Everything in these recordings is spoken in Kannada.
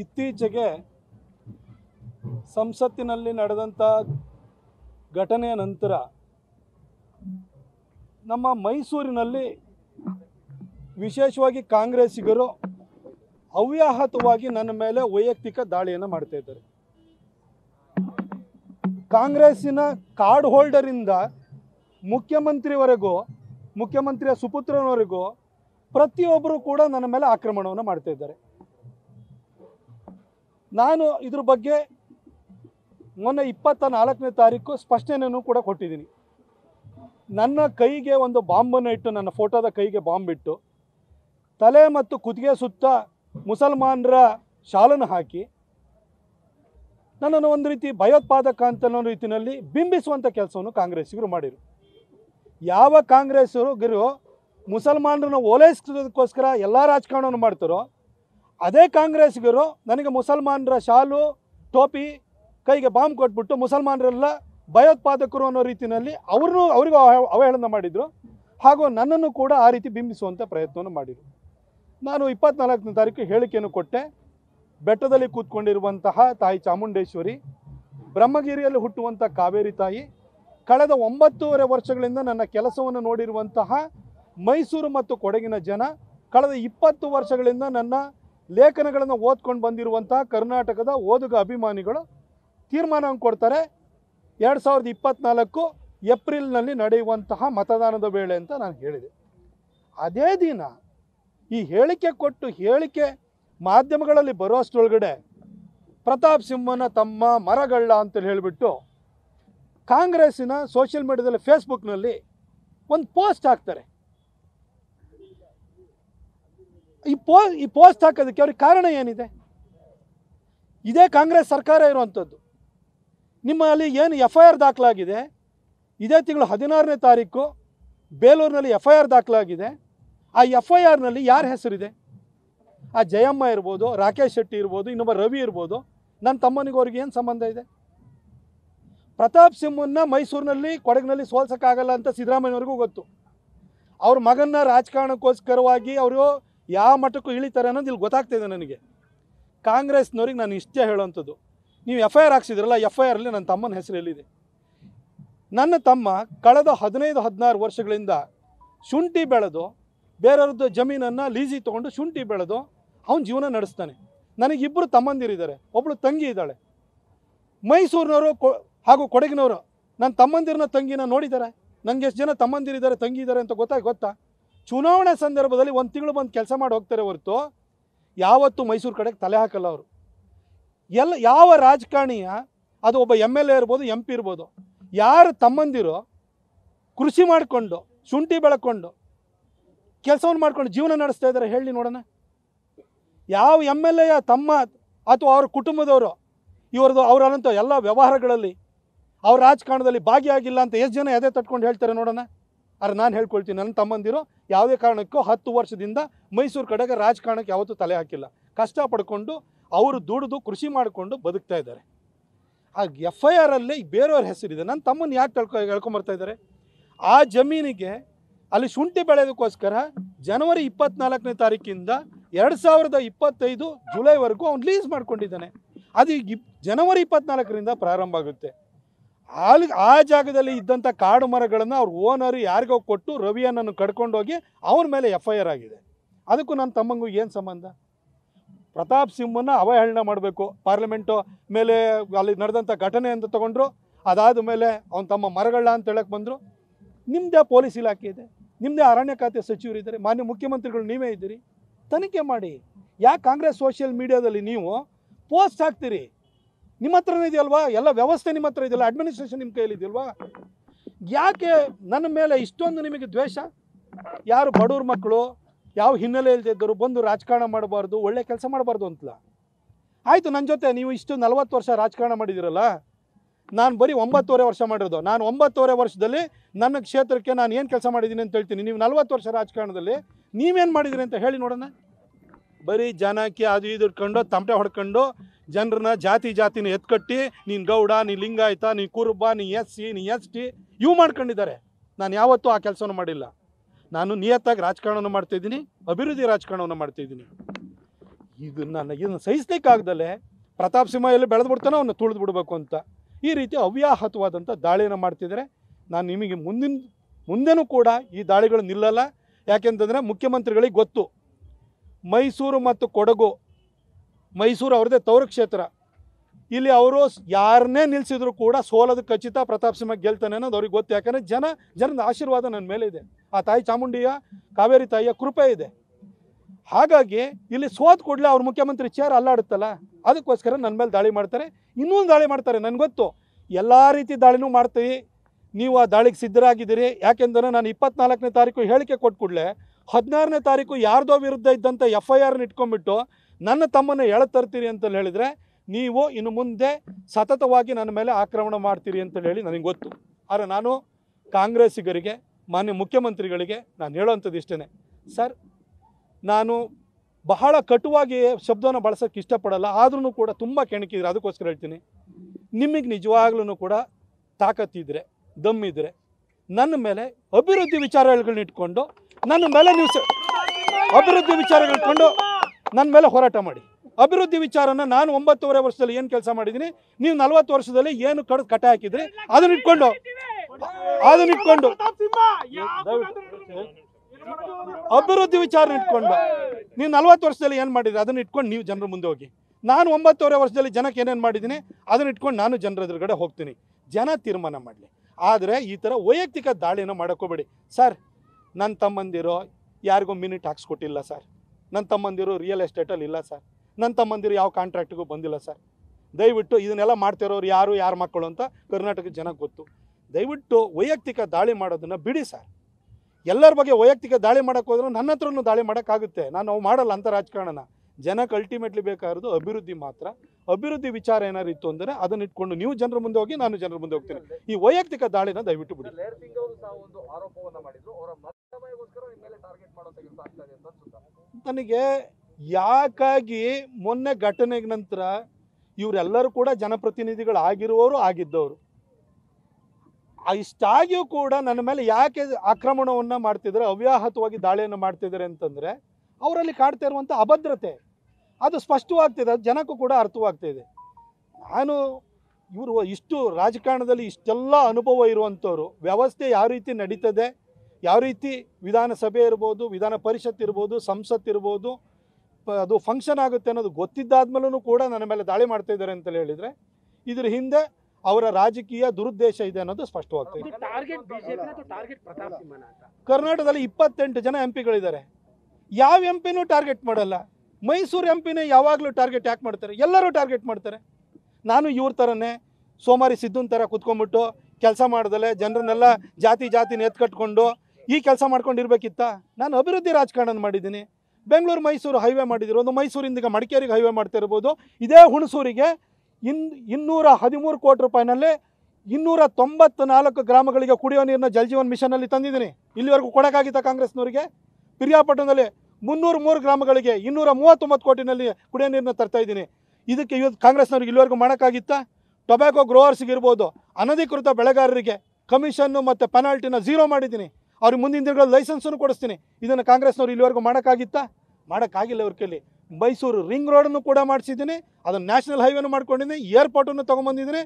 ಇತ್ತೀಚೆಗೆ ಸಂಸತ್ತಿನಲ್ಲಿ ನಡೆದಂಥ ಘಟನೆಯ ನಂತರ ನಮ್ಮ ಮೈಸೂರಿನಲ್ಲಿ ವಿಶೇಷವಾಗಿ ಕಾಂಗ್ರೆಸ್ಸಿಗರು ಅವ್ಯಾಹತವಾಗಿ ನನ್ನ ಮೇಲೆ ವೈಯಕ್ತಿಕ ದಾಳಿಯನ್ನು ಮಾಡ್ತಾ ಇದ್ದಾರೆ ಕಾಂಗ್ರೆಸ್ಸಿನ ಕಾರ್ಡ್ ಹೋಲ್ಡರಿಂದ ಮುಖ್ಯಮಂತ್ರಿವರೆಗೂ ಮುಖ್ಯಮಂತ್ರಿಯ ಸುಪುತ್ರನವರೆಗೂ ಪ್ರತಿಯೊಬ್ಬರು ಕೂಡ ನನ್ನ ಮೇಲೆ ಆಕ್ರಮಣವನ್ನು ಮಾಡ್ತಾ ಇದ್ದಾರೆ ನಾನು ಇದ್ರ ಬಗ್ಗೆ ಮೊನ್ನೆ ಇಪ್ಪತ್ತ ನಾಲ್ಕನೇ ತಾರೀಕು ಸ್ಪಷ್ಟನೆಯನ್ನು ಕೂಡ ಕೊಟ್ಟಿದ್ದೀನಿ ನನ್ನ ಕೈಗೆ ಒಂದು ಬಾಂಬನ್ನು ಇಟ್ಟು ನನ್ನ ಫೋಟೋದ ಕೈಗೆ ಬಾಂಬ್ ಇಟ್ಟು ತಲೆ ಮತ್ತು ಕುತ್ತಿಗೆ ಸುತ್ತ ಮುಸಲ್ಮಾನರ ಶಾಲನ್ನು ಹಾಕಿ ನನ್ನನ್ನು ಒಂದು ರೀತಿ ಭಯೋತ್ಪಾದಕ ಅಂತ ಅನ್ನೋ ರೀತಿಯಲ್ಲಿ ಬಿಂಬಿಸುವಂಥ ಕೆಲಸವನ್ನು ಕಾಂಗ್ರೆಸ್ಸಿಗರು ಮಾಡಿದರು ಯಾವ ಕಾಂಗ್ರೆಸ್ಸರು ಮುಸಲ್ಮಾನರನ್ನು ಓಲೈಸೋದಕ್ಕೋಸ್ಕರ ಎಲ್ಲ ರಾಜಕಾರಣವನ್ನು ಮಾಡ್ತಾರೋ ಅದೇ ಕಾಂಗ್ರೆಸ್ಗರು ನನಗೆ ಮುಸಲ್ಮಾನರ ಶಾಲು ಟೋಪಿ ಕೈಗೆ ಬಾಂಬ್ ಕೊಟ್ಬಿಟ್ಟು ಮುಸಲ್ಮಾನರೆಲ್ಲ ಭಯೋತ್ಪಾದಕರು ಅನ್ನೋ ರೀತಿಯಲ್ಲಿ ಅವ್ರನ್ನೂ ಅವರಿಗೂ ಅವಹೇಳನ ಮಾಡಿದರು ಹಾಗೂ ನನ್ನನ್ನು ಕೂಡ ಆ ರೀತಿ ಬಿಂಬಿಸುವಂಥ ಪ್ರಯತ್ನವನ್ನು ಮಾಡಿದರು ನಾನು ಇಪ್ಪತ್ನಾಲ್ಕನೇ ತಾರೀಕು ಹೇಳಿಕೆಯನ್ನು ಕೊಟ್ಟೆ ಬೆಟ್ಟದಲ್ಲಿ ಕೂತ್ಕೊಂಡಿರುವಂತಹ ತಾಯಿ ಚಾಮುಂಡೇಶ್ವರಿ ಬ್ರಹ್ಮಗಿರಿಯಲ್ಲಿ ಹುಟ್ಟುವಂಥ ಕಾವೇರಿ ತಾಯಿ ಕಳೆದ ಒಂಬತ್ತೂವರೆ ವರ್ಷಗಳಿಂದ ನನ್ನ ಕೆಲಸವನ್ನು ನೋಡಿರುವಂತಹ ಮೈಸೂರು ಮತ್ತು ಕೊಡಗಿನ ಜನ ಕಳೆದ ಇಪ್ಪತ್ತು ವರ್ಷಗಳಿಂದ ನನ್ನ ಲೇಖನಗಳನ್ನು ಓದ್ಕೊಂಡು ಬಂದಿರುವಂಥ ಕರ್ನಾಟಕದ ಓದುಗ ಅಭಿಮಾನಿಗಳು ತೀರ್ಮಾನ ಕೊಡ್ತಾರೆ ಎರಡು ಸಾವಿರದ ಇಪ್ಪತ್ತ್ನಾಲ್ಕು ಏಪ್ರಿಲ್ನಲ್ಲಿ ನಡೆಯುವಂತಹ ಮತದಾನದ ವೇಳೆ ಅಂತ ನಾನು ಹೇಳಿದೆ ಅದೇ ದಿನ ಈ ಹೇಳಿಕೆ ಕೊಟ್ಟು ಹೇಳಿಕೆ ಮಾಧ್ಯಮಗಳಲ್ಲಿ ಬರುವಷ್ಟರೊಳಗಡೆ ಪ್ರತಾಪ್ ಸಿಂಹನ ತಮ್ಮ ಮರಗಳ್ಳ ಅಂತೇಳಿ ಹೇಳಿಬಿಟ್ಟು ಕಾಂಗ್ರೆಸ್ಸಿನ ಸೋಷಿಯಲ್ ಮೀಡಿಯಾದಲ್ಲಿ ಫೇಸ್ಬುಕ್ನಲ್ಲಿ ಒಂದು ಪೋಸ್ಟ್ ಹಾಕ್ತಾರೆ ಈ ಪೋ ಈ ಪೋಸ್ಟ್ ಹಾಕೋದಕ್ಕೆ ಅವ್ರಿಗೆ ಕಾರಣ ಏನಿದೆ ಇದೇ ಕಾಂಗ್ರೆಸ್ ಸರ್ಕಾರ ಇರುವಂಥದ್ದು ನಿಮ್ಮಲ್ಲಿ ಏನು ಎಫ್ ಐ ಆರ್ ದಾಖಲಾಗಿದೆ ಇದೇ ತಿಂಗಳು ಹದಿನಾರನೇ ತಾರೀಕು ಬೇಲೂರಿನಲ್ಲಿ ಎಫ್ ಐ ಆರ್ ದಾಖಲಾಗಿದೆ ಆ ಎಫ್ ಐ ಆರ್ನಲ್ಲಿ ಯಾರ ಹೆಸರಿದೆ ಆ ಜಯಮ್ಮ ಇರ್ಬೋದು ರಾಕೇಶ್ ಶೆಟ್ಟಿ ಇರ್ಬೋದು ಇನ್ನೊಬ್ಬ ರವಿ ಇರ್ಬೋದು ನನ್ನ ತಮ್ಮನಿಗೆ ಅವ್ರಿಗೆ ಏನು ಸಂಬಂಧ ಇದೆ ಪ್ರತಾಪ್ ಸಿಂಹನ್ನ ಮೈಸೂರಿನಲ್ಲಿ ಕೊಡಗಿನಲ್ಲಿ ಸೋಲ್ಸೋಕ್ಕಾಗಲ್ಲ ಅಂತ ಸಿದ್ದರಾಮಯ್ಯವ್ರಿಗೂ ಗೊತ್ತು ಅವ್ರ ಮಗನ್ನ ರಾಜಕಾರಣಕ್ಕೋಸ್ಕರವಾಗಿ ಅವರು ಯಾವ ಮಟ್ಟಕ್ಕೂ ಇಳಿತಾರೆ ಅನ್ನೋದು ಇಲ್ಲಿ ಗೊತ್ತಾಗ್ತಾಯಿದೆ ನನಗೆ ಕಾಂಗ್ರೆಸ್ನವ್ರಿಗೆ ನಾನು ಇಷ್ಟೇ ಹೇಳುವಂಥದ್ದು ನೀವು ಎಫ್ ಐ ಆರ್ ಹಾಕ್ಸಿದ್ರಲ್ಲ ಎಫ್ ಐ ಆರಲ್ಲಿ ನನ್ನ ತಮ್ಮನ ಹೆಸರು ಎಲ್ಲಿದೆ ನನ್ನ ತಮ್ಮ ಕಳೆದ ಹದಿನೈದು ಹದಿನಾರು ವರ್ಷಗಳಿಂದ ಶುಂಠಿ ಬೆಳೆದು ಬೇರೆಯವ್ರದ್ದು ಜಮೀನನ್ನು ಲೀಸಿ ತೊಗೊಂಡು ಶುಂಠಿ ಬೆಳೆದು ಅವನ ಜೀವನ ನಡೆಸ್ತಾನೆ ನನಗಿಬ್ಬರು ತಮ್ಮಂದಿರಿದ್ದಾರೆ ಒಬ್ಬಳು ತಂಗಿ ಇದ್ದಾಳೆ ಮೈಸೂರಿನವರು ಕೊ ಹಾಗೂ ಕೊಡಗಿನವರು ನನ್ನ ತಮ್ಮಂದಿರನ್ನ ತಂಗಿನ ನೋಡಿದ್ದಾರೆ ನನಗೆ ಎಷ್ಟು ಜನ ತಮ್ಮಂದಿರಿದ್ದಾರೆ ತಂಗಿ ಇದ್ದಾರೆ ಅಂತ ಗೊತ್ತಾಗಿ ಗೊತ್ತಾ ಚುನಾವಣೆ ಸಂದರ್ಭದಲ್ಲಿ ಒಂದು ತಿಂಗಳು ಬಂದು ಕೆಲಸ ಮಾಡಿ ಹೋಗ್ತಾರೆ ಹೊರತು ಯಾವತ್ತೂ ಮೈಸೂರು ಕಡೆಗೆ ತಲೆ ಹಾಕಲ್ಲ ಅವರು ಎಲ್ಲ ಯಾವ ರಾಜಕಾರಣಿಯ ಅದು ಒಬ್ಬ ಎಮ್ ಎಲ್ ಎ ಇರ್ಬೋದು ಎಂ ಪಿ ಇರ್ಬೋದು ಯಾರು ತಮ್ಮಂದಿರೋ ಕೃಷಿ ಮಾಡಿಕೊಂಡು ಶುಂಠಿ ಬೆಳಕೊಂಡು ಕೆಲಸವನ್ನು ಮಾಡ್ಕೊಂಡು ಜೀವನ ನಡೆಸ್ತಾ ಇದ್ದಾರೆ ಹೇಳಿ ನೋಡೋಣ ಯಾವ ಎಮ್ ಎಲ್ ಎಯ ತಮ್ಮ ಅಥವಾ ಅವ್ರ ಕುಟುಂಬದವರು ಇವರದು ಅವರಂತ ಎಲ್ಲ ವ್ಯವಹಾರಗಳಲ್ಲಿ ಅವ್ರ ರಾಜಕಾರಣದಲ್ಲಿ ಭಾಗಿಯಾಗಿಲ್ಲ ಅಂತ ಎಷ್ಟು ಜನ ಎದೆ ತಟ್ಕೊಂಡು ಹೇಳ್ತಾರೆ ನೋಡೋಣ ಅರೆ ನಾನು ಹೇಳ್ಕೊಳ್ತೀನಿ ನನ್ನ ತಮ್ಮಂದಿರು ಯಾವುದೇ ಕಾರಣಕ್ಕೂ ಹತ್ತು ವರ್ಷದಿಂದ ಮೈಸೂರು ಕಡೆಗೆ ರಾಜಕಾರಣಕ್ಕೆ ಯಾವತ್ತೂ ತಲೆ ಹಾಕಿಲ್ಲ ಕಷ್ಟಪಡ್ಕೊಂಡು ಅವರು ದುಡಿದು ಕೃಷಿ ಮಾಡಿಕೊಂಡು ಬದುಕ್ತಾ ಇದ್ದಾರೆ ಆ ಎಫ್ ಐ ಆರಲ್ಲಿ ಬೇರೆಯವ್ರ ಹೆಸರಿದೆ ನನ್ನ ತಮ್ಮನ್ನು ಯಾಕೆ ಕಳ್ಕೊ ಹೇಳ್ಕೊಂಬರ್ತಾ ಇದ್ದಾರೆ ಆ ಜಮೀನಿಗೆ ಅಲ್ಲಿ ಶುಂಠಿ ಬೆಳೆಯೋದಕ್ಕೋಸ್ಕರ ಜನವರಿ ಇಪ್ಪತ್ನಾಲ್ಕನೇ ತಾರೀಕಿಂದ ಎರಡು ಸಾವಿರದ ಇಪ್ಪತ್ತೈದು ಜುಲೈವರೆಗೂ ಅವ್ನು ಲೀಸ್ ಮಾಡ್ಕೊಂಡಿದ್ದಾನೆ ಅದು ಈಗ ಜನವರಿ ಇಪ್ಪತ್ನಾಲ್ಕರಿಂದ ಪ್ರಾರಂಭ ಆಗುತ್ತೆ ಅಲ್ಲಿ ಆ ಜಾಗದಲ್ಲಿ ಇದ್ದಂಥ ಕಾಡು ಮರಗಳನ್ನು ಅವ್ರ ಓನರು ಯಾರಿಗೋ ಕೊಟ್ಟು ರವಿಯನ್ನು ಕಡ್ಕೊಂಡೋಗಿ ಅವನ ಮೇಲೆ ಎಫ್ ಐ ಆರ್ ಆಗಿದೆ ಅದಕ್ಕೂ ನನ್ನ ತಮ್ಮಂಗೂ ಏನು ಸಂಬಂಧ ಪ್ರತಾಪ್ ಸಿಂಹನ ಅವಹೇಳನ ಮಾಡಬೇಕು ಪಾರ್ಲಿಮೆಂಟು ಮೇಲೆ ಅಲ್ಲಿ ನಡೆದಂಥ ಘಟನೆ ಅಂತ ತೊಗೊಂಡ್ರು ಅದಾದ ಮೇಲೆ ಅವ್ನು ತಮ್ಮ ಮರಗಳ ಅಂತ ಹೇಳಕ್ಕೆ ಬಂದರು ನಿಮ್ಮದೇ ಪೊಲೀಸ್ ಇಲಾಖೆ ಇದೆ ನಿಮ್ಮದೇ ಅರಣ್ಯ ಖಾತೆ ಸಚಿವರಿದ್ದಾರೆ ಮಾನ್ಯ ಮುಖ್ಯಮಂತ್ರಿಗಳು ನೀವೇ ಇದ್ದೀರಿ ತನಿಖೆ ಮಾಡಿ ಯಾಕೆ ಕಾಂಗ್ರೆಸ್ ಸೋಷಿಯಲ್ ಮೀಡಿಯಾದಲ್ಲಿ ನೀವು ಪೋಸ್ಟ್ ಹಾಕ್ತೀರಿ ನಿಮ್ಮ ಹತ್ರನೇ ಇದೆಯಲ್ವಾ ಎಲ್ಲ ವ್ಯವಸ್ಥೆ ನಿಮ್ಮ ಹತ್ರ ಇದೆಯಲ್ಲ ಅಡ್ಮಿನಿಸ್ಟ್ರೇಷನ್ ನಿಮ್ಮ ಕೈಯಲ್ಲಿ ಇದೆಯಲ್ವಾ ಯಾಕೆ ನನ್ನ ಮೇಲೆ ಇಷ್ಟೊಂದು ನಿಮಗೆ ದ್ವೇಷ ಯಾರು ಬಡವ್ರ ಮಕ್ಕಳು ಯಾವ ಹಿನ್ನೆಲೆ ಬಂದು ರಾಜಕಾರಣ ಮಾಡಬಾರ್ದು ಒಳ್ಳೆ ಕೆಲಸ ಮಾಡಬಾರ್ದು ಅಂತಲ್ಲ ಆಯಿತು ನನ್ನ ಜೊತೆ ನೀವು ಇಷ್ಟು ನಲವತ್ತು ವರ್ಷ ರಾಜಕಾರಣ ಮಾಡಿದಿರಲ್ಲ ನಾನು ಬರೀ ಒಂಬತ್ತುವರೆ ವರ್ಷ ಮಾಡಿರೋದು ನಾನು ಒಂಬತ್ತುವರೆ ವರ್ಷದಲ್ಲಿ ನನ್ನ ಕ್ಷೇತ್ರಕ್ಕೆ ನಾನು ಏನು ಕೆಲಸ ಮಾಡಿದ್ದೀನಿ ಅಂತ ಹೇಳ್ತೀನಿ ನೀವು ನಲವತ್ತು ವರ್ಷ ರಾಜಕಾರಣದಲ್ಲಿ ನೀವೇನು ಮಾಡಿದ್ದೀರಿ ಅಂತ ಹೇಳಿ ನೋಡೋಣ ಬರೀ ಜನಕ್ಕೆ ಅದು ಇದು ಕಂಡು ತಮಟೆ ಹೊಡ್ಕೊಂಡು ಜನರನ್ನ ಜಾತಿ ಜಾತಿನ ಎತ್ಕಟ್ಟಿ ನೀನು ಗೌಡ ನೀ ಲಿಂಗಾಯತ ನೀ ಕುರುಬ ನೀ ಎಸ್ ಸಿ ನೀ ಎಸ್ ಟಿ ಇವು ಮಾಡ್ಕೊಂಡಿದ್ದಾರೆ ನಾನು ಯಾವತ್ತೂ ಆ ಕೆಲಸವನ್ನು ಮಾಡಿಲ್ಲ ನಾನು ನಿಯತ್ತಾಗಿ ರಾಜಕಾರಣವನ್ನು ಮಾಡ್ತಾಯಿದ್ದೀನಿ ಅಭಿವೃದ್ಧಿ ರಾಜಕಾರಣವನ್ನು ಮಾಡ್ತಾಯಿದ್ದೀನಿ ಇದು ನಾನು ಇದನ್ನು ಸಹಿಸ್ಲಿಕ್ಕಾಗ್ದಲೇ ಪ್ರತಾಪ್ ಸಿಂಹ ಎಲ್ಲಿ ಬೆಳೆದು ಬಿಡ್ತಾನೆ ಅವನ್ನ ತುಳಿದು ಬಿಡಬೇಕು ಅಂತ ಈ ರೀತಿ ಅವ್ಯಾಹತವಾದಂಥ ದಾಳಿಯನ್ನು ಮಾಡ್ತಿದ್ದಾರೆ ನಾನು ನಿಮಗೆ ಮುಂದಿನ ಮುಂದೆನೂ ಕೂಡ ಈ ದಾಳಿಗಳು ನಿಲ್ಲಲ್ಲ ಯಾಕೆಂತಂದರೆ ಮುಖ್ಯಮಂತ್ರಿಗಳಿಗೆ ಗೊತ್ತು ಮೈಸೂರು ಮತ್ತು ಕೊಡಗು ಮೈಸೂರು ಅವ್ರದೇ ತವರು ಕ್ಷೇತ್ರ ಇಲ್ಲಿ ಅವರು ಯಾರನ್ನೇ ನಿಲ್ಲಿಸಿದ್ರು ಕೂಡ ಸೋಲದ ಖಚಿತ ಪ್ರತಾಪ್ ಸಿಂಹ ಗೆಲ್ತಾನೆ ಅನ್ನೋದು ಅವ್ರಿಗೆ ಗೊತ್ತು ಯಾಕಂದರೆ ಜನ ಜನದ ಆಶೀರ್ವಾದ ನನ್ನ ಮೇಲೆ ಇದೆ ಆ ತಾಯಿ ಚಾಮುಂಡಿಯ ಕಾವೇರಿ ತಾಯಿಯ ಕೃಪೆ ಇದೆ ಹಾಗಾಗಿ ಇಲ್ಲಿ ಸೋತ್ ಕೂಡಲೇ ಅವ್ರ ಮುಖ್ಯಮಂತ್ರಿ ಚೇರ್ ಅಲ್ಲಾಡುತ್ತಲ್ಲ ಅದಕ್ಕೋಸ್ಕರ ನನ್ನ ಮೇಲೆ ದಾಳಿ ಮಾಡ್ತಾರೆ ಇನ್ನೊಂದು ದಾಳಿ ಮಾಡ್ತಾರೆ ನನಗೆ ಗೊತ್ತು ಎಲ್ಲ ರೀತಿ ದಾಳಿನೂ ಮಾಡ್ತೀವಿ ನೀವು ಆ ದಾಳಿಗೆ ಸಿದ್ಧರಾಗಿದ್ದೀರಿ ಯಾಕೆಂದರೆ ನಾನು ಇಪ್ಪತ್ನಾಲ್ಕನೇ ತಾರೀಕು ಹೇಳಿಕೆ ಕೊಟ್ಟು ಕೂಡಲೇ ಹದಿನಾರನೇ ತಾರೀಕು ಯಾರ್ದೋ ವಿರುದ್ಧ ಇದ್ದಂಥ ಎಫ್ ಐ ಆರ್ನ ಇಟ್ಕೊಂಡ್ಬಿಟ್ಟು ನನ್ನ ತಮ್ಮನ್ನು ಎಳೆ ತರ್ತೀರಿ ಅಂತ ಹೇಳಿದರೆ ನೀವು ಇನ್ನು ಮುಂದೆ ಸತತವಾಗಿ ನನ್ನ ಮೇಲೆ ಆಕ್ರಮಣ ಮಾಡ್ತೀರಿ ಅಂತೇಳಿ ಹೇಳಿ ನನಗೆ ಗೊತ್ತು ಆದರೆ ನಾನು ಕಾಂಗ್ರೆಸ್ಸಿಗರಿಗೆ ಮಾನ್ಯ ಮುಖ್ಯಮಂತ್ರಿಗಳಿಗೆ ನಾನು ಹೇಳೋವಂಥದ್ದು ಇಷ್ಟೇ ಸರ್ ನಾನು ಬಹಳ ಕಟುವಾಗಿ ಶಬ್ದವನ್ನು ಬಳಸೋಕ್ಕೆ ಇಷ್ಟಪಡಲ್ಲ ಆದ್ರೂ ಕೂಡ ತುಂಬ ಕೆಣಕಿದ್ರೆ ಅದಕ್ಕೋಸ್ಕರ ಹೇಳ್ತೀನಿ ನಿಮಗೆ ನಿಜವಾಗ್ಲೂ ಕೂಡ ತಾಕತ್ತಿದ್ರೆ ದಮ್ಮಿದ್ರೆ ನನ್ನ ಮೇಲೆ ಅಭಿವೃದ್ಧಿ ವಿಚಾರಗಳನ್ನ ಇಟ್ಕೊಂಡು ನನ್ನ ಮೇಲೆ ನೀವು ಅಭಿವೃದ್ಧಿ ಇಟ್ಕೊಂಡು ನನ್ನ ಮೇಲೆ ಹೋರಾಟ ಮಾಡಿ ಅಭಿವೃದ್ಧಿ ವಿಚಾರನ ನಾನು ಒಂಬತ್ತೂವರೆ ವರ್ಷದಲ್ಲಿ ಏನು ಕೆಲಸ ಮಾಡಿದ್ದೀನಿ ನೀವು ನಲವತ್ತು ವರ್ಷದಲ್ಲಿ ಏನು ಕಡ ಕಟ್ಟ ಹಾಕಿದ್ರಿ ಅದನ್ನ ಇಟ್ಕೊಂಡು ಅದನ್ನ ಇಟ್ಕೊಂಡು ಅಭಿವೃದ್ಧಿ ವಿಚಾರ ಇಟ್ಕೊಂಡು ನೀವು ನಲವತ್ತು ವರ್ಷದಲ್ಲಿ ಏನು ಮಾಡಿದ್ರಿ ಅದನ್ನ ಇಟ್ಕೊಂಡು ನೀವು ಜನರ ಮುಂದೆ ಹೋಗಿ ನಾನು ಒಂಬತ್ತೂವರೆ ವರ್ಷದಲ್ಲಿ ಜನಕ್ಕೆ ಏನೇನು ಮಾಡಿದ್ದೀನಿ ಅದನ್ನ ಇಟ್ಕೊಂಡು ನಾನು ಜನರ ಎದುರುಗಡೆ ಹೋಗ್ತೀನಿ ಜನ ತೀರ್ಮಾನ ಮಾಡಲಿ ಆದರೆ ಈ ಥರ ವೈಯಕ್ತಿಕ ದಾಳಿನ ಮಾಡೋಕ್ಕೋಬೇಡಿ ಸರ್ ನನ್ನ ತಮ್ಮಂದಿರೋ ಯಾರಿಗೂ ಮಿನಿಟ್ ಹಾಕ್ಸ್ಕೊಟ್ಟಿಲ್ಲ ಸರ್ ನನ್ನ ತಮ್ಮಂದಿರು ರಿಯಲ್ ಎಸ್ಟೇಟಲ್ಲಿ ಇಲ್ಲ ಸರ್ ನನ್ನ ತಮ್ಮಂದಿರು ಯಾವ ಕಾಂಟ್ರಾಕ್ಟಿಗೂ ಬಂದಿಲ್ಲ ಸರ್ ದಯವಿಟ್ಟು ಇದನ್ನೆಲ್ಲ ಮಾಡ್ತಿರೋರು ಯಾರು ಯಾರು ಮಕ್ಕಳು ಅಂತ ಕರ್ನಾಟಕದ ಜನಕ್ಕೆ ಗೊತ್ತು ದಯವಿಟ್ಟು ವೈಯಕ್ತಿಕ ದಾಳಿ ಮಾಡೋದನ್ನು ಬಿಡಿ ಸರ್ ಎಲ್ಲರ ಬಗ್ಗೆ ವೈಯಕ್ತಿಕ ದಾಳಿ ಮಾಡೋಕ್ಕೆ ಹೋದ್ರೂ ನನ್ನ ಹತ್ರನೂ ದಾಳಿ ಮಾಡೋಕ್ಕಾಗುತ್ತೆ ನಾನು ಅವು ಮಾಡಲ್ಲ ಅಂತ ರಾಜಕಾರಣನ ಜನಕ್ಕೆ ಅಲ್ಟಿಮೇಟ್ಲಿ ಬೇಕಾಗಿರೋದು ಅಭಿವೃದ್ಧಿ ಮಾತ್ರ ಅಭಿವೃದ್ಧಿ ವಿಚಾರ ಏನಾದ್ರು ಇತ್ತು ಅಂದರೆ ಅದನ್ನ ಇಟ್ಕೊಂಡು ನೀವು ಜನರ ಮುಂದೆ ಹೋಗಿ ನಾನು ಜನರ ಮುಂದೆ ಹೋಗ್ತೀನಿ ಈ ವೈಯಕ್ತಿಕ ದಾಳಿನ ದಯವಿಟ್ಟು ಬಿಡಿ ಆರೋಪವನ್ನು ಮಾಡಿದ್ರು ಅವರ ಟಾರ್ಗೆಟ್ ನನಗೆ ಯಾಕಾಗಿ ಮೊನ್ನೆ ಘಟನೆಗೆ ನಂತರ ಇವರೆಲ್ಲರೂ ಕೂಡ ಜನಪ್ರತಿನಿಧಿಗಳು ಆಗಿರುವವರು ಆಗಿದ್ದವರು ಇಷ್ಟಾಗಿಯೂ ಕೂಡ ನನ್ನ ಮೇಲೆ ಯಾಕೆ ಆಕ್ರಮಣವನ್ನು ಮಾಡ್ತಿದ್ದಾರೆ ಅವ್ಯಾಹತವಾಗಿ ದಾಳಿಯನ್ನು ಮಾಡ್ತಿದ್ದಾರೆ ಅಂತಂದರೆ ಅವರಲ್ಲಿ ಕಾಡ್ತಾ ಇರುವಂಥ ಅಭದ್ರತೆ ಅದು ಸ್ಪಷ್ಟವಾಗ್ತಿದೆ ಅದು ಜನಕ್ಕೂ ಕೂಡ ಅರ್ಥವಾಗ್ತಿದೆ ನಾನು ಇವರು ಇಷ್ಟು ರಾಜಕಾರಣದಲ್ಲಿ ಇಷ್ಟೆಲ್ಲ ಅನುಭವ ಇರುವಂಥವ್ರು ವ್ಯವಸ್ಥೆ ಯಾವ ರೀತಿ ನಡೀತದೆ ಯಾವ ರೀತಿ ವಿಧಾನಸಭೆ ಇರ್ಬೋದು ವಿಧಾನ ಪರಿಷತ್ ಇರ್ಬೋದು ಸಂಸತ್ ಇರ್ಬೋದು ಅದು ಫಂಕ್ಷನ್ ಆಗುತ್ತೆ ಅನ್ನೋದು ಗೊತ್ತಿದ್ದಾದ್ಮೇಲೂ ಕೂಡ ನನ್ನ ಮೇಲೆ ದಾಳಿ ಮಾಡ್ತಾ ಇದ್ದಾರೆ ಅಂತಲೇ ಹೇಳಿದರೆ ಇದ್ರ ಹಿಂದೆ ಅವರ ರಾಜಕೀಯ ದುರುದ್ದೇಶ ಇದೆ ಅನ್ನೋದು ಸ್ಪಷ್ಟವಾಗ್ತದೆ ಕರ್ನಾಟಕದಲ್ಲಿ ಇಪ್ಪತ್ತೆಂಟು ಜನ ಎಂ ಪಿಗಳಿದ್ದಾರೆ ಯಾವ ಎಂ ಪಿನೂ ಟಾರ್ಗೆಟ್ ಮಾಡಲ್ಲ ಮೈಸೂರು ಎಂ ಪಿನೇ ಯಾವಾಗಲೂ ಟಾರ್ಗೆಟ್ ಯಾಕೆ ಮಾಡ್ತಾರೆ ಎಲ್ಲರೂ ಟಾರ್ಗೆಟ್ ಮಾಡ್ತಾರೆ ನಾನು ಇವ್ರ ಥರನೇ ಸೋಮಾರಿ ಸಿದ್ದುನ್ ಥರ ಕುತ್ಕೊಂಡ್ಬಿಟ್ಟು ಕೆಲಸ ಮಾಡ್ದಲೆ ಜನರನ್ನೆಲ್ಲ ಜಾತಿ ಜಾತಿನ ಎತ್ಕಟ್ಕೊಂಡು ಈ ಕೆಲಸ ಮಾಡ್ಕೊಂಡಿರ್ಬೇಕಿತ್ತಾ ನಾನು ಅಭಿವೃದ್ಧಿ ರಾಜಕಾರಣ ಮಾಡಿದ್ದೀನಿ ಬೆಂಗಳೂರು ಮೈಸೂರು ಹೈವೇ ಮಾಡಿದಿರು ಒಂದು ಮೈಸೂರಿಂದಿಗೆ ಮಡಿಕೇರಿಗೆ ಹೈವೇ ಮಾಡ್ತಾ ಇರ್ಬೋದು ಇದೇ ಹುಣಸೂರಿಗೆ ಇನ್ ಇನ್ನೂರ ಹದಿಮೂರು ಕೋಟಿ ರೂಪಾಯಿನಲ್ಲಿ ಇನ್ನೂರ ತೊಂಬತ್ತು ನಾಲ್ಕು ಗ್ರಾಮಗಳಿಗೆ ಕುಡಿಯೋ ನೀರನ್ನ ಜೀವನ್ ಮಿಷನಲ್ಲಿ ತಂದಿದ್ದೀನಿ ಇಲ್ಲಿವರೆಗೂ ಕೊಡೋಕ್ಕಾಗಿತ್ತ ಕಾಂಗ್ರೆಸ್ನವರಿಗೆ ಪಿರಿಯಾಪಟ್ಟಣದಲ್ಲಿ ಮುನ್ನೂರು ಮೂರು ಗ್ರಾಮಗಳಿಗೆ ಇನ್ನೂರ ಮೂವತ್ತೊಂಬತ್ತು ಕೋಟಿನಲ್ಲಿ ಕುಡಿಯೋ ನೀರನ್ನ ತರ್ತಾ ಇದ್ದೀನಿ ಇದಕ್ಕೆ ಇವತ್ತು ಕಾಂಗ್ರೆಸ್ನವ್ರಿಗೆ ಇಲ್ಲಿವರೆಗೂ ಮಾಡೋಕ್ಕಾಗಿತ್ತ ಟೊಬ್ಯಾಕೋ ಇರ್ಬೋದು ಅನಧಿಕೃತ ಬೆಳೆಗಾರರಿಗೆ ಕಮಿಷನ್ನು ಮತ್ತು ಪೆನಾಲ್ಟಿನ ಝೀರೋ ಮಾಡಿದ್ದೀನಿ ಅವ್ರಿಗೆ ಮುಂದಿನ ದಿನಗಳಲ್ಲಿ ಲೈಸೆನ್ಸನ್ನು ಕೊಡಿಸ್ತೀನಿ ಇದನ್ನು ಕಾಂಗ್ರೆಸ್ನವ್ರು ಇಲ್ಲಿವರೆಗೂ ಮಾಡೋಕ್ಕಾಗಿತ್ತಾ ಮಾಡೋಕ್ಕಾಗಿಲ್ಲ ಅವ್ರ ಕೈಲಿ ಮೈಸೂರು ರಿಂಗ್ ರೋಡನ್ನು ಕೂಡ ಮಾಡಿಸಿದ್ದೀನಿ ಅದನ್ನು ನ್ಯಾಷನಲ್ ಹೈವೇನು ಮಾಡ್ಕೊಂಡಿದ್ದೀನಿ ಏರ್ಪೋರ್ಟನ್ನು ತೊಗೊಂಬಂದಿದ್ದೀನಿ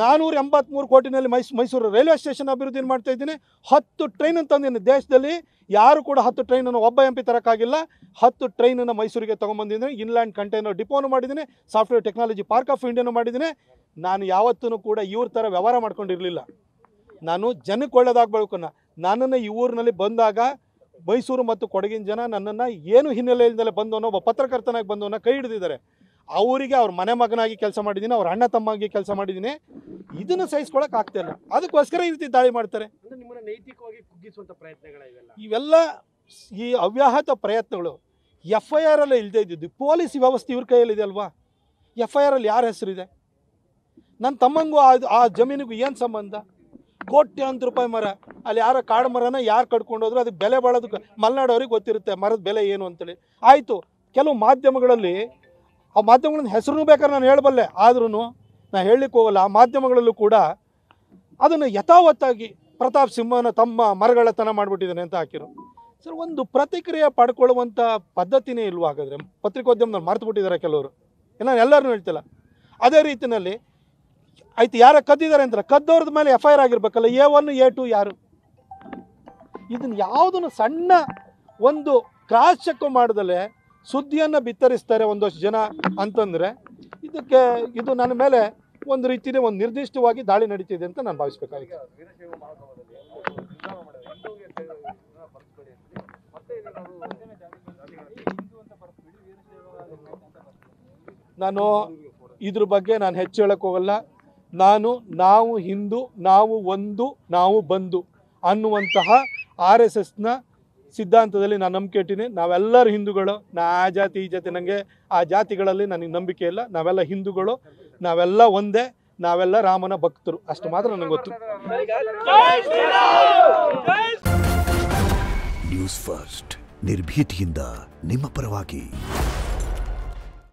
ನಾನೂರ ಎಂಬತ್ತ್ಮೂರು ಕೋಟಿನಲ್ಲಿ ಮೈಸ್ ಮೈಸೂರು ರೈಲ್ವೆ ಸ್ಟೇಷನ್ ಅಭಿವೃದ್ಧಿ ಮಾಡ್ತಾ ಇದ್ದೀನಿ ಹತ್ತು ಟ್ರೈನನ್ನು ತಂದಿದ್ದೀನಿ ದೇಶದಲ್ಲಿ ಯಾರು ಕೂಡ ಹತ್ತು ಟ್ರೈನನ್ನು ಒಬ್ಬ ಎಂ ಪಿ ತರೋಕ್ಕಾಗಿಲ್ಲ ಹತ್ತು ಟ್ರೈನನ್ನು ಮೈಸೂರಿಗೆ ತೊಗೊಂಬಂದಿದ್ದೀನಿ ಇನ್ಲ್ಯಾಂಡ್ ಕಂಟೈನರ್ ಡಿಪೋನು ಮಾಡಿದ್ದೀನಿ ಸಾಫ್ಟ್ವೇರ್ ಟೆಕ್ನಾಲಜಿ ಪಾರ್ಕ್ ಆಫ್ ಇಂಡಿಯಾನು ಮಾಡಿದ್ದೀನಿ ನಾನು ಯಾವತ್ತೂ ಕೂಡ ಇವ್ರ ಥರ ವ್ಯವಹಾರ ಮಾಡ್ಕೊಂಡಿರಲಿಲ್ಲ ನಾನು ಜನಕ್ಕೆ ಒಳ್ಳೇದಾಗಬೇಕು ನನ್ನನ್ನು ಈ ಊರಿನಲ್ಲಿ ಬಂದಾಗ ಮೈಸೂರು ಮತ್ತು ಕೊಡಗಿನ ಜನ ನನ್ನನ್ನು ಏನು ಹಿನ್ನೆಲೆಯಿಂದಲೇ ಬಂದವನೋ ಒಬ್ಬ ಪತ್ರಕರ್ತನಾಗಿ ಬಂದವನ ಕೈ ಹಿಡಿದಿದ್ದಾರೆ ಅವರಿಗೆ ಅವ್ರ ಮನೆ ಮಗನಾಗಿ ಕೆಲಸ ಮಾಡಿದ್ದೀನಿ ಅವ್ರ ಅಣ್ಣ ತಮ್ಮಾಗಿ ಕೆಲಸ ಮಾಡಿದ್ದೀನಿ ಇದನ್ನು ಸಹಿಸ್ಕೊಳಕ್ಕೆ ಇಲ್ಲ ಅದಕ್ಕೋಸ್ಕರ ಈ ರೀತಿ ದಾಳಿ ಮಾಡ್ತಾರೆ ನೈತಿಕವಾಗಿ ಕುಗ್ಗಿಸುವಂಥ ಪ್ರಯತ್ನಗಳ ಇವೆಲ್ಲ ಈ ಅವ್ಯಾಹತ ಪ್ರಯತ್ನಗಳು ಎಫ್ ಐ ಆರ್ ಅಲ್ಲಿ ಇಲ್ಲದೆ ಇದ್ದಿದ್ದು ಪೊಲೀಸ್ ವ್ಯವಸ್ಥೆ ಇವ್ರ ಕೈಯಲ್ಲಿದೆ ಅಲ್ವಾ ಎಫ್ ಐ ಅಲ್ಲಿ ಯಾರ ಹೆಸರಿದೆ ನನ್ನ ತಮ್ಮಂಗೂ ಆ ಆ ಜಮೀನಿಗೂ ಏನು ಸಂಬಂಧ ಕೋಟ್ಯಂತ ರೂಪಾಯಿ ಮರ ಅಲ್ಲಿ ಯಾರ ಕಾಡು ಮರನ ಯಾರು ಹೋದ್ರು ಅದು ಬೆಲೆ ಮಲೆನಾಡು ಮಲೆನಾಡವ್ರಿಗೆ ಗೊತ್ತಿರುತ್ತೆ ಮರದ ಬೆಲೆ ಏನು ಅಂತೇಳಿ ಆಯಿತು ಕೆಲವು ಮಾಧ್ಯಮಗಳಲ್ಲಿ ಆ ಮಾಧ್ಯಮಗಳನ್ನ ಹೆಸರು ಬೇಕಾದ್ರೆ ನಾನು ಹೇಳಬಲ್ಲೆ ಆದ್ರೂ ನಾನು ಹೇಳಲಿಕ್ಕೆ ಹೋಗಲ್ಲ ಆ ಮಾಧ್ಯಮಗಳಲ್ಲೂ ಕೂಡ ಅದನ್ನು ಯಥಾವತ್ತಾಗಿ ಪ್ರತಾಪ್ ಸಿಂಹನ ತಮ್ಮ ಮರಗಳತನ ಮಾಡಿಬಿಟ್ಟಿದ್ದಾನೆ ಅಂತ ಹಾಕಿರು ಸರ್ ಒಂದು ಪ್ರತಿಕ್ರಿಯೆ ಪಡ್ಕೊಳ್ಳುವಂಥ ಪದ್ಧತಿನೇ ಇಲ್ವ ಹಾಗಾದರೆ ಪತ್ರಿಕೋದ್ಯಮದಲ್ಲಿ ಮರೆತು ಬಿಟ್ಟಿದ್ದಾರೆ ಕೆಲವರು ನಾನು ಎಲ್ಲರೂ ಹೇಳ್ತಿಲ್ಲ ಅದೇ ರೀತಿಯಲ್ಲಿ ಆಯ್ತು ಯಾರ ಕದ್ದಿದ್ದಾರೆ ಅಂತ ಕದ್ದವ್ರದ ಮೇಲೆ ಎಫ್ ಐ ಆಗಿರ್ಬೇಕಲ್ಲ ಎ ಒನ್ ಎ ಟು ಯಾರು ಇದನ್ನು ಯಾವುದನ್ನು ಸಣ್ಣ ಒಂದು ಕ್ರಾಸ್ ಚೆಕ್ ಮಾಡ್ದಲೆ ಸುದ್ದಿಯನ್ನು ಬಿತ್ತರಿಸ್ತಾರೆ ಒಂದಷ್ಟು ಜನ ಅಂತಂದರೆ ಇದಕ್ಕೆ ಇದು ನನ್ನ ಮೇಲೆ ಒಂದು ರೀತಿಯಲ್ಲಿ ಒಂದು ನಿರ್ದಿಷ್ಟವಾಗಿ ದಾಳಿ ನಡೀತಿದೆ ಅಂತ ನಾನು ಭಾವಿಸ್ಬೇಕಾಗಿದೆ ನಾನು ಇದ್ರ ಬಗ್ಗೆ ನಾನು ಹೆಚ್ಚು ಹೋಗಲ್ಲ ನಾನು ನಾವು ಹಿಂದೂ ನಾವು ಒಂದು ನಾವು ಬಂದು ಅನ್ನುವಂತಹ ಆರ್ ಎಸ್ ಎಸ್ನ ಸಿದ್ಧಾಂತದಲ್ಲಿ ನಾನು ನಂಬಿಕೆ ಇಟ್ಟಿನಿ ನಾವೆಲ್ಲರೂ ಹಿಂದೂಗಳು ನಾ ಆ ಜಾತಿ ಈ ಜಾತಿ ನನಗೆ ಆ ಜಾತಿಗಳಲ್ಲಿ ನನಗೆ ನಂಬಿಕೆ ಇಲ್ಲ ನಾವೆಲ್ಲ ಹಿಂದೂಗಳು ನಾವೆಲ್ಲ ಒಂದೇ ನಾವೆಲ್ಲ ರಾಮನ ಭಕ್ತರು ಅಷ್ಟು ಮಾತ್ರ ನನಗೆ ಗೊತ್ತು ನ್ಯೂಸ್ ಫಸ್ಟ್ ನಿರ್ಭೀತಿಯಿಂದ ನಿಮ್ಮ ಪರವಾಗಿ